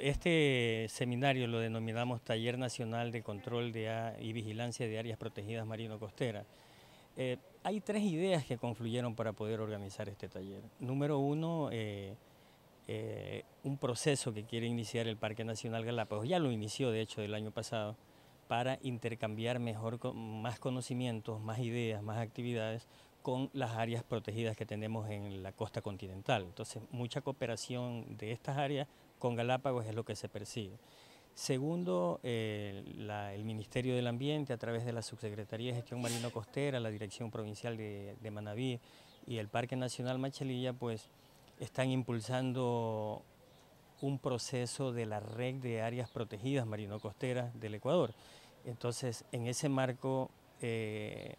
Este seminario lo denominamos Taller Nacional de Control de y Vigilancia de Áreas Protegidas marino costera eh, hay tres ideas que confluyeron para poder organizar este taller. Número uno, eh, eh, un proceso que quiere iniciar el Parque Nacional Galápagos, ya lo inició de hecho del año pasado, para intercambiar mejor, más conocimientos, más ideas, más actividades con las áreas protegidas que tenemos en la costa continental. Entonces, mucha cooperación de estas áreas con Galápagos es lo que se percibe... Segundo, eh, el Ministerio del Ambiente, a través de la Subsecretaría de Gestión Marino Costera, la Dirección Provincial de, de Manabí y el Parque Nacional Machelilla pues están impulsando un proceso de la red de áreas protegidas marino-costeras del Ecuador. Entonces, en ese marco eh,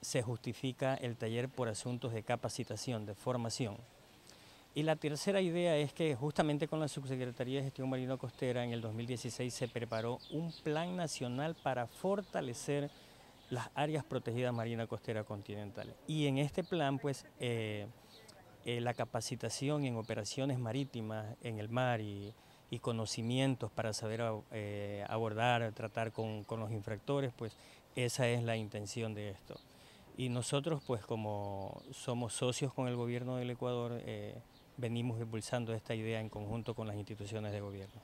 se justifica el taller por asuntos de capacitación, de formación. Y la tercera idea es que justamente con la Subsecretaría de Gestión Marino Costera en el 2016 se preparó un plan nacional para fortalecer las áreas protegidas marina costera continental. Y en este plan, pues, eh, eh, la capacitación en operaciones marítimas en el mar y, conocimientos para saber eh, abordar, tratar con, los infractores, pues esa es la intención de esto. Y nosotros, pues como somos socios con el gobierno del Ecuador, venimos impulsando esta idea en conjunto con las instituciones de gobierno.